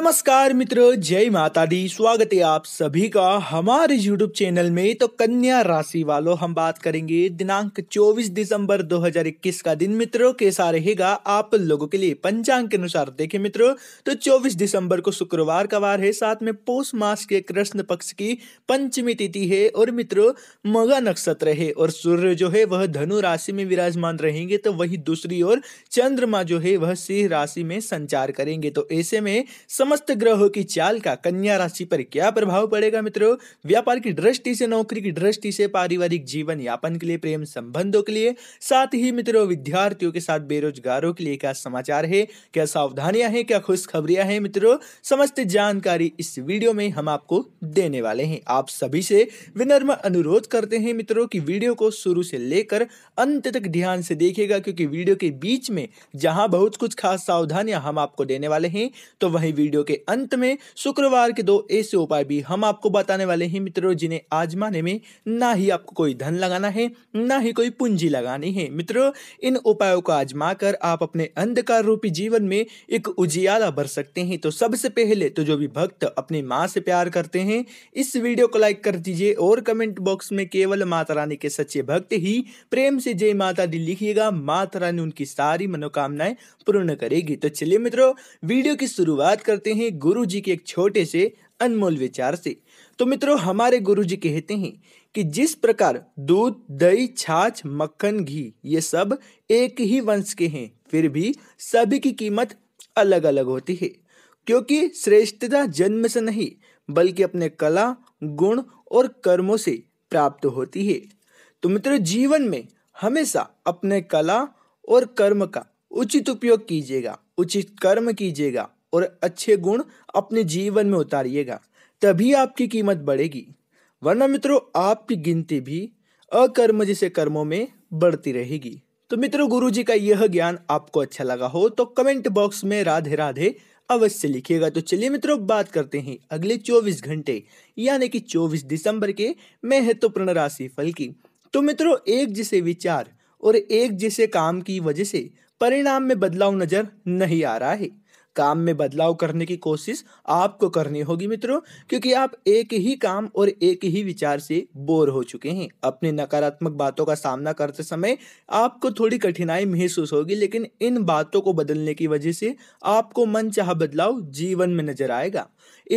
नमस्कार मित्र जय माता दी स्वागत है आप सभी का हमारे YouTube चैनल में तो कन्या राशि वालों हम बात करेंगे दिनांक 24 दिसंबर 2021 का दिन मित्रों कैसा रहेगा आप लोगों के लिए पंचांग के अनुसार देखें मित्रों तो 24 दिसंबर को शुक्रवार का वार है साथ में पोष मास के कृष्ण पक्ष की पंचमी तिथि है और मित्रों मगा नक्षत्र है और सूर्य जो है वह धनु राशि में विराजमान रहेंगे तो वही दूसरी ओर चंद्रमा जो है वह सिंह राशि में संचार करेंगे तो ऐसे में समस्त ग्रहों की चाल का कन्या राशि पर क्या प्रभाव पड़ेगा मित्रों व्यापार की दृष्टि से नौकरी की दृष्टि से पारिवारिक जीवन यापन के लिए प्रेम संबंधों के लिए साथ ही मित्रों विद्यार्थियों के साथ बेरोजगारों के लिए क्या समाचार है क्या सावधानियां हैं क्या खुशखबरियां हैं मित्रों समस्त जानकारी इस वीडियो में हम आपको देने वाले हैं आप सभी से विनम्र अनुरोध करते हैं मित्रों की वीडियो को शुरू से लेकर अंत तक ध्यान से देखेगा क्योंकि वीडियो के बीच में जहां बहुत कुछ खास सावधानियां हम आपको देने वाले हैं तो वही वीडियो वीडियो के अंत में शुक्रवार के दो ऐसे उपाय भी हम आपको बताने वाले हैं मित्रों जिन्हें आजमाने में ना ही आपको कोई धन लगाना है ना ही कोई पूंजी लगानी है मित्रों इन उपायों को आजमा कर आप अपने अंधकार रूपी जीवन में एक उजियाला भर सकते हैं तो सबसे पहले तो जो भी भक्त अपनी माँ से प्यार करते हैं इस वीडियो को लाइक कर दीजिए और कमेंट बॉक्स में केवल माता रानी के सच्चे भक्त ही प्रेम से जय माता दी लिखिएगा माता रानी उनकी सारी मनोकामनाएं पूर्ण करेगी तो चलिए मित्रों वीडियो की शुरुआत करते करते हैं गुरु जी के एक छोटे से अनमोल विचार से तो मित्रों हमारे गुरु जी कहते हैं कि जिस प्रकार दूध दही छाछ मक्खन घी ये सब एक ही वंश के हैं फिर भी सभी की कीमत अलग अलग होती है क्योंकि श्रेष्ठता जन्म से नहीं बल्कि अपने कला गुण और कर्मों से प्राप्त होती है तो मित्रों जीवन में हमेशा अपने कला और कर्म का उचित उपयोग कीजिएगा उचित कर्म कीजिएगा और अच्छे गुण अपने जीवन में उतारिएगा तभी आपकी कीमत बढ़ेगी वरना मित्रों आपकी गिनती भी अकर्म जैसे कर्मों में बढ़ती रहेगी तो मित्रों जी का यह ज्ञान आपको अच्छा लगा हो तो कमेंट बॉक्स में राधे राधे अवश्य लिखिएगा तो चलिए मित्रों बात करते हैं अगले 24 घंटे यानी कि 24 दिसंबर के महत्वपूर्ण राशि फल की तो मित्रों एक जैसे विचार और एक जैसे काम की वजह से परिणाम में बदलाव नजर नहीं आ रहा है काम में बदलाव करने की कोशिश आपको करनी होगी मित्रों क्योंकि आप एक ही काम और एक ही विचार से बोर हो चुके हैं अपने नकारात्मक बातों का सामना करते समय आपको थोड़ी कठिनाई महसूस होगी लेकिन इन बातों को बदलने की वजह से आपको मन चाह बदलाव जीवन में नजर आएगा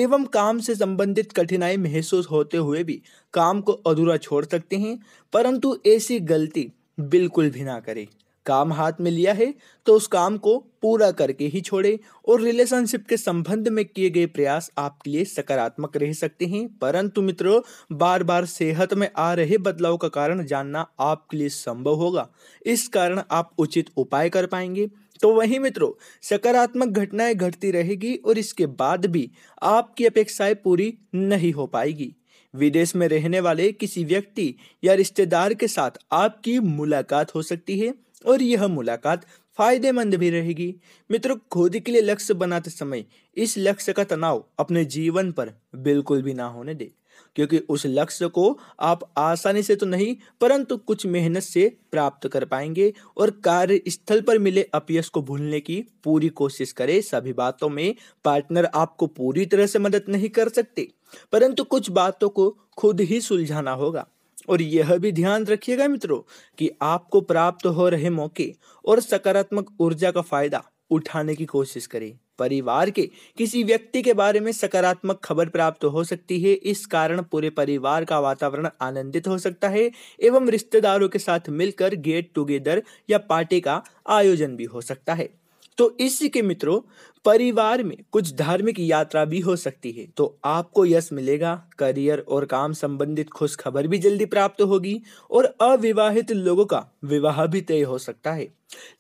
एवं काम से संबंधित कठिनाई महसूस होते हुए भी काम को अधूरा छोड़ सकते हैं परंतु ऐसी गलती बिल्कुल भी ना करें काम हाथ में लिया है तो उस काम को पूरा करके ही छोड़े और रिलेशनशिप के संबंध में किए गए प्रयास आपके लिए सकारात्मक रह सकते हैं परंतु मित्रों बार बार सेहत में आ रहे बदलाव का कारण जानना आपके लिए संभव होगा इस कारण आप उचित उपाय कर पाएंगे तो वही मित्रों सकारात्मक घटनाएं घटती रहेगी और इसके बाद भी आपकी अपेक्षाएं पूरी नहीं हो पाएगी विदेश में रहने वाले किसी व्यक्ति या रिश्तेदार के साथ आपकी मुलाकात हो सकती है और यह मुलाकात फायदेमंद भी रहेगी मित्रों खुद के लिए लक्ष्य बनाते समय इस लक्ष्य का तनाव अपने जीवन पर बिल्कुल भी ना होने दे क्योंकि उस लक्ष्य को आप आसानी से तो नहीं परंतु कुछ मेहनत से प्राप्त कर पाएंगे और कार्य स्थल पर मिले अपयश को भूलने की पूरी कोशिश करें सभी बातों में पार्टनर आपको पूरी तरह से मदद नहीं कर सकते परंतु कुछ बातों को खुद ही सुलझाना होगा और यह भी ध्यान रखिएगा मित्रों कि आपको प्राप्त हो रहे मौके और सकारात्मक ऊर्जा का फायदा उठाने की कोशिश करें परिवार के किसी व्यक्ति के बारे में सकारात्मक खबर प्राप्त हो सकती है इस कारण पूरे परिवार का वातावरण आनंदित हो सकता है एवं रिश्तेदारों के साथ मिलकर गेट टुगेदर या पार्टी का आयोजन भी हो सकता है तो इसी के मित्रों परिवार में कुछ धार्मिक यात्रा भी हो सकती है तो आपको यश मिलेगा करियर और काम संबंधित खुश खबर भी जल्दी प्राप्त होगी और अविवाहित लोगों का विवाह भी तय हो सकता है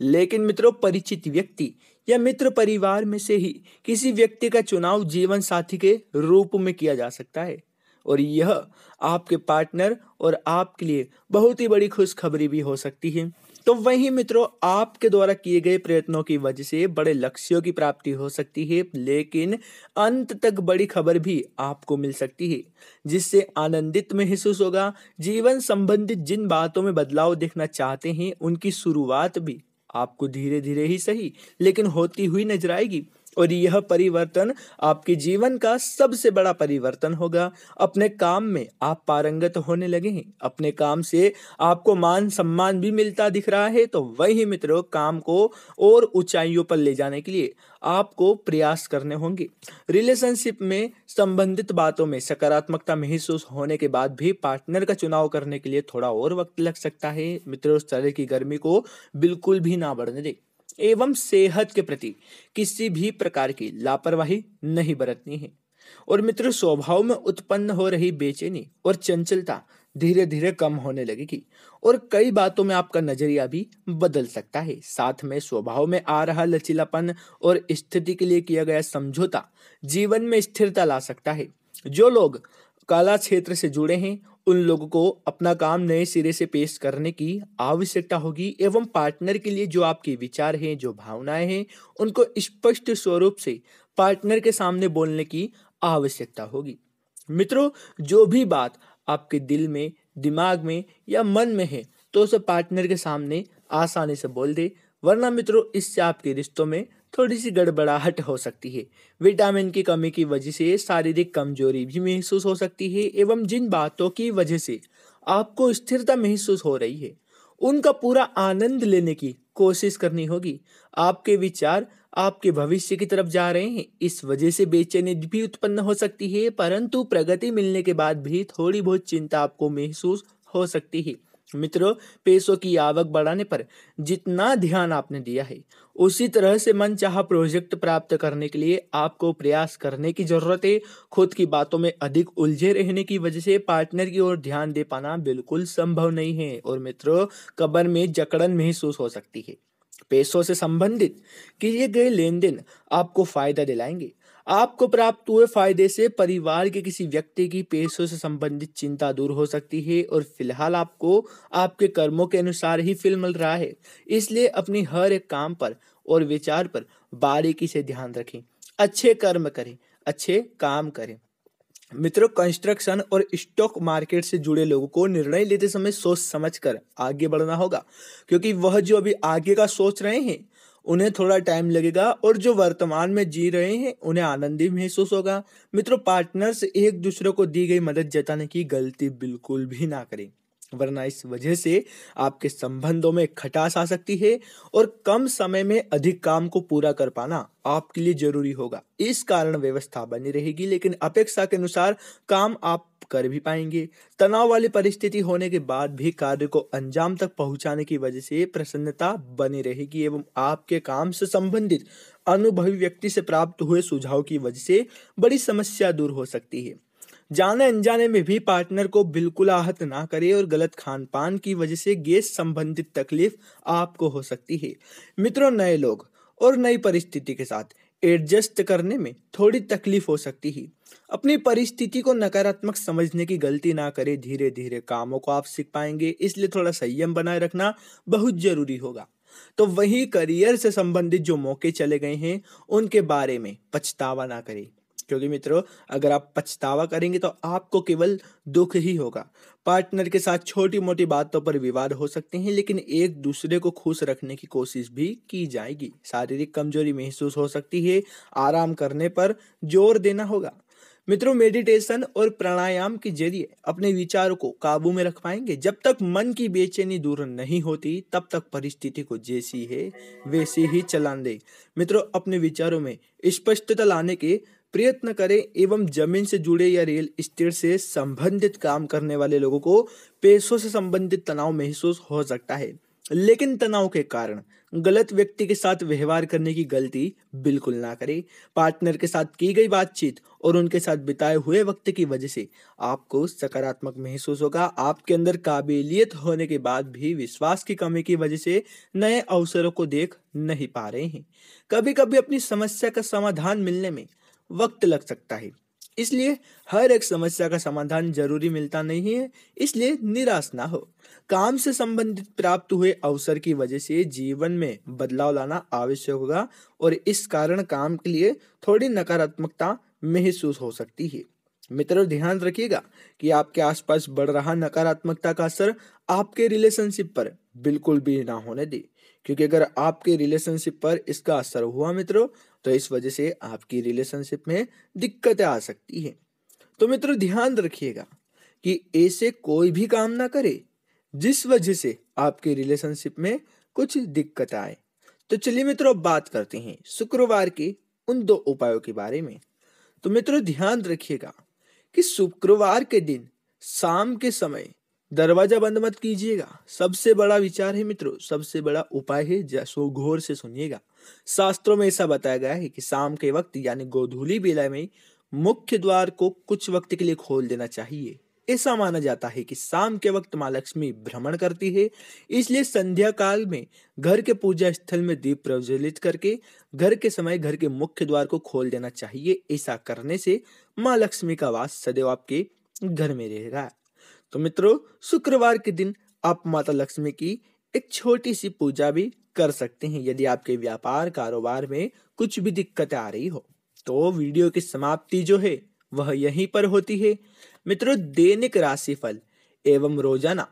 लेकिन मित्रों परिचित व्यक्ति या मित्र परिवार में से ही किसी व्यक्ति का चुनाव जीवन साथी के रूप में किया जा सकता है और यह आपके पार्टनर और आपके लिए बहुत ही बड़ी खुशखबरी भी हो सकती है तो वही मित्रों आपके द्वारा किए गए प्रयत्नों की वजह से बड़े लक्ष्यों की प्राप्ति हो सकती है लेकिन अंत तक बड़ी खबर भी आपको मिल सकती है जिससे आनंदित महसूस होगा जीवन संबंधित जिन बातों में बदलाव देखना चाहते हैं उनकी शुरुआत भी आपको धीरे धीरे ही सही लेकिन होती हुई नजर आएगी और यह परिवर्तन आपके जीवन का सबसे बड़ा परिवर्तन होगा अपने काम में आप पारंगत होने लगे हैं अपने काम से आपको मान सम्मान भी मिलता दिख रहा है तो वही मित्रों काम को और ऊंचाइयों पर ले जाने के लिए आपको प्रयास करने होंगे रिलेशनशिप में संबंधित बातों में सकारात्मकता महसूस होने के बाद भी पार्टनर का चुनाव करने के लिए थोड़ा और वक्त लग सकता है मित्रों उस तरह की गर्मी को बिल्कुल भी ना बढ़ने दें एवं सेहत के प्रति किसी भी प्रकार की लापरवाही नहीं बरतनी है और मित्र स्वभाव में उत्पन्न हो रही बेचैनी और चंचलता धीरे धीरे कम होने लगेगी और कई बातों में आपका नजरिया भी बदल सकता है साथ में स्वभाव में आ रहा लचीलापन और स्थिति के लिए किया गया समझौता जीवन में स्थिरता ला सकता है जो लोग कला क्षेत्र से जुड़े हैं उन लोगों को अपना काम नए सिरे से पेश करने की आवश्यकता होगी एवं पार्टनर के लिए जो आपके विचार हैं जो भावनाएं हैं उनको स्पष्ट स्वरूप से पार्टनर के सामने बोलने की आवश्यकता होगी मित्रों जो भी बात आपके दिल में दिमाग में या मन में है तो उसे पार्टनर के सामने आसानी से बोल दे वरना मित्रों इससे आपके रिश्तों में थोड़ी सी गड़बड़ाहट हो सकती है विटामिन की कमी की वजह से शारीरिक कमजोरी भी महसूस हो सकती है एवं जिन बातों की वजह से आपको स्थिरता महसूस हो रही है उनका पूरा आनंद लेने की कोशिश करनी होगी आपके विचार आपके भविष्य की तरफ जा रहे हैं इस वजह से बेचैनी भी उत्पन्न हो सकती है परंतु प्रगति मिलने के बाद भी थोड़ी बहुत चिंता आपको महसूस हो सकती है मित्रों पैसों की आवक बढ़ाने पर जितना ध्यान आपने दिया है उसी तरह से मन चाह प्रोजेक्ट प्राप्त करने के लिए आपको प्रयास करने की जरूरत है खुद की बातों में अधिक उलझे रहने की वजह से पार्टनर की ओर ध्यान दे पाना बिल्कुल संभव नहीं है और मित्रों कबर में जकड़न महसूस हो सकती है पैसों से संबंधित किए गए लेन देन आपको फायदा दिलाएंगे आपको प्राप्त हुए फायदे से परिवार के किसी व्यक्ति की पेशों से संबंधित चिंता दूर हो सकती है और फिलहाल आपको आपके कर्मों के अनुसार ही फिल मिल रहा है इसलिए अपनी हर एक काम पर और विचार पर बारीकी से ध्यान रखें अच्छे कर्म करें अच्छे काम करें मित्रों कंस्ट्रक्शन और स्टॉक मार्केट से जुड़े लोगों को निर्णय लेते समय सोच समझ कर आगे बढ़ना होगा क्योंकि वह जो अभी आगे का सोच रहे हैं उन्हें थोड़ा टाइम लगेगा और जो वर्तमान में जी रहे हैं उन्हें आनंद भी महसूस होगा मित्रों पार्टनर्स एक दूसरे को दी गई मदद जताने की गलती बिल्कुल भी ना करें वरना इस वजह से आपके संबंधों में खटास आ सकती है और कम समय में अधिक काम को पूरा कर पाना आपके लिए जरूरी होगा इस कारण व्यवस्था बनी रहेगी लेकिन अपेक्षा के अनुसार काम आप कर भी पाएंगे तनाव वाली परिस्थिति होने के बाद भी कार्य को अंजाम तक पहुंचाने की वजह से प्रसन्नता बनी रहेगी एवं आपके काम से संबंधित अनुभवी व्यक्ति से प्राप्त हुए सुझाव की वजह से बड़ी समस्या दूर हो सकती है जाने अनजाने में भी पार्टनर को बिल्कुल आहत ना करें और गलत खान पान की वजह से गैस संबंधित तकलीफ आपको हो सकती है मित्रों नए लोग और नई परिस्थिति के साथ एडजस्ट करने में थोड़ी तकलीफ हो सकती है अपनी परिस्थिति को नकारात्मक समझने की गलती ना करें धीरे धीरे कामों को आप सीख पाएंगे इसलिए थोड़ा संयम बनाए रखना बहुत जरूरी होगा तो वही करियर से संबंधित जो मौके चले गए हैं उनके बारे में पछतावा ना करें क्योंकि मित्रों अगर आप पछतावा करेंगे तो आपको केवल दुख ही होगा पार्टनर के साथ छोटी मोटी बातों पर विवाद हो सकते हैं लेकिन एक दूसरे को खुश रखने की कोशिश भी की जाएगी शारीरिक कमजोरी महसूस हो सकती है आराम करने पर जोर देना होगा मित्रों मेडिटेशन और प्राणायाम के जरिए अपने विचारों को काबू में रख पाएंगे जब तक मन की बेचैनी दूर नहीं होती तब तक परिस्थिति को जैसी है वैसी ही चलान दे मित्रों अपने विचारों में स्पष्टता लाने के प्रयत्न करें एवं जमीन से जुड़े या रियल इस्टेट से संबंधित काम करने वाले लोगों को पैसों से संबंधित तनाव महसूस हो सकता है लेकिन तनाव के कारण गलत व्यक्ति के साथ व्यवहार करने की गलती बिल्कुल ना करें पार्टनर के साथ की गई बातचीत और उनके साथ बिताए हुए वक्त की वजह से आपको सकारात्मक महसूस होगा आपके अंदर काबिलियत होने के बाद भी विश्वास की कमी की वजह से नए अवसरों को देख नहीं पा रहे हैं कभी कभी अपनी समस्या का समाधान मिलने में वक्त लग सकता है इसलिए हर एक समस्या का समाधान जरूरी मिलता नहीं है इसलिए निराश ना हो काम से संबंधित प्राप्त हुए अवसर की वजह से जीवन में बदलाव लाना आवश्यक होगा और इस कारण काम के लिए थोड़ी नकारात्मकता महसूस हो सकती है मित्रों ध्यान रखिएगा कि आपके आसपास बढ़ रहा नकारात्मकता का असर आपके रिलेशनशिप पर बिल्कुल भी ना होने दे क्योंकि अगर आपके रिलेशनशिप पर इसका असर हुआ मित्रों तो इस वजह से आपकी रिलेशनशिप में दिक्कतें आ सकती है तो मित्रों ध्यान रखिएगा कि ऐसे कोई भी काम ना करे जिस वजह से आपके रिलेशनशिप में कुछ दिक्कत आए तो चलिए मित्रों बात करते हैं शुक्रवार के उन दो उपायों के बारे में तो मित्रों ध्यान रखिएगा कि शुक्रवार के दिन शाम के समय दरवाजा बंद मत कीजिएगा सबसे बड़ा विचार है मित्रों सबसे बड़ा उपाय है जसो घोर से सुनिएगा शास्त्रों में ऐसा बताया गया है कि शाम के वक्त यानी गोधूली बेला में मुख्य द्वार को कुछ वक्त के लिए खोल देना चाहिए ऐसा माना जाता है कि शाम के वक्त माँ लक्ष्मी भ्रमण करती है इसलिए संध्या काल में घर के पूजा स्थल में दीप प्रज्वलित करके घर के समय घर के मुख्य द्वार को खोल देना चाहिए ऐसा करने से माँ लक्ष्मी का वास सदैव आपके घर में रहेगा तो मित्रों शुक्रवार के दिन आप माता लक्ष्मी की एक छोटी सी पूजा भी कर सकते हैं यदि आपके व्यापार कारोबार में कुछ भी दिक्कत आ रही हो तो वीडियो की समाप्ति जो है वह यहीं पर होती है मित्रों दैनिक राशि फल एवं रोजाना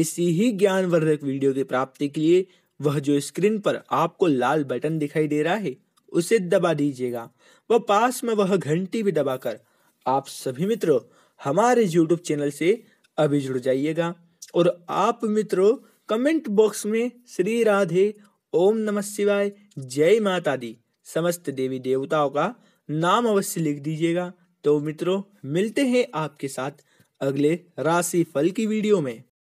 ऐसी ही ज्ञान वर्धक वीडियो की प्राप्ति के लिए वह जो स्क्रीन पर आपको लाल बटन दिखाई दे रहा है उसे दबा दीजिएगा वह पास में वह घंटी भी दबाकर आप सभी मित्रों हमारे YouTube चैनल से अभी जुड़ जाइएगा और आप मित्रों कमेंट बॉक्स में श्री राधे ओम नमः शिवाय जय माता दी समस्त देवी देवताओं का नाम अवश्य लिख दीजिएगा तो मित्रों मिलते हैं आपके साथ अगले राशि फल की वीडियो में